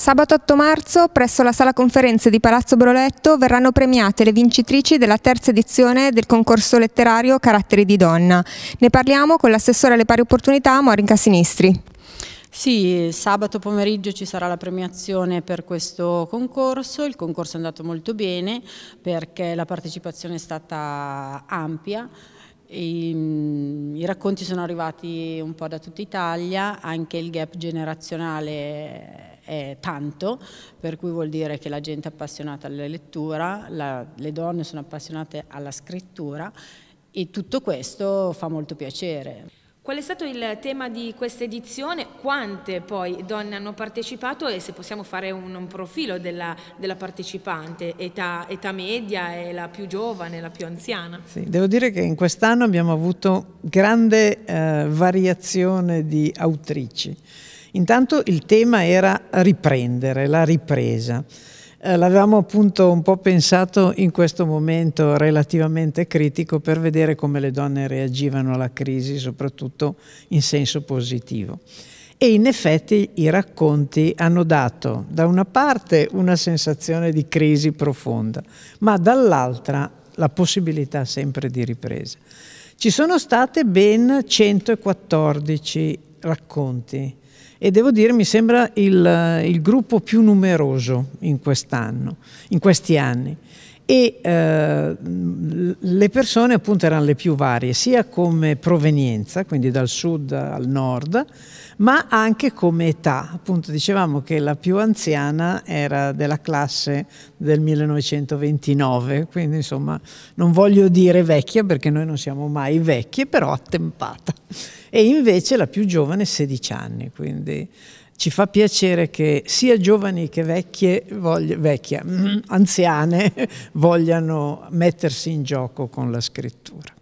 Sabato 8 marzo, presso la sala conferenze di Palazzo Broletto, verranno premiate le vincitrici della terza edizione del concorso letterario Caratteri di Donna. Ne parliamo con l'assessore alle pari opportunità Morinca Sinistri. Sì, sabato pomeriggio ci sarà la premiazione per questo concorso, il concorso è andato molto bene perché la partecipazione è stata ampia, i, mm, I racconti sono arrivati un po' da tutta Italia, anche il gap generazionale è tanto, per cui vuol dire che la gente è appassionata alla lettura, la, le donne sono appassionate alla scrittura e tutto questo fa molto piacere. Qual è stato il tema di questa edizione? Quante poi donne hanno partecipato e se possiamo fare un, un profilo della, della partecipante, età, età, media, è la più giovane, la più anziana? Sì, devo dire che in quest'anno abbiamo avuto grande eh, variazione di autrici. Intanto il tema era riprendere, la ripresa. Eh, l'avevamo appunto un po' pensato in questo momento relativamente critico per vedere come le donne reagivano alla crisi, soprattutto in senso positivo. E in effetti i racconti hanno dato da una parte una sensazione di crisi profonda, ma dall'altra la possibilità sempre di ripresa. Ci sono state ben 114 racconti e devo dire mi sembra il, il gruppo più numeroso in quest'anno, in questi anni e eh, le persone appunto erano le più varie, sia come provenienza, quindi dal sud al nord, ma anche come età. Appunto dicevamo che la più anziana era della classe del 1929, quindi insomma non voglio dire vecchia perché noi non siamo mai vecchie, però attempata. E invece la più giovane 16 anni, quindi ci fa piacere che sia giovani che vecchie, voglia, vecchia, mm, anziane vogliano mettersi in gioco con la scrittura.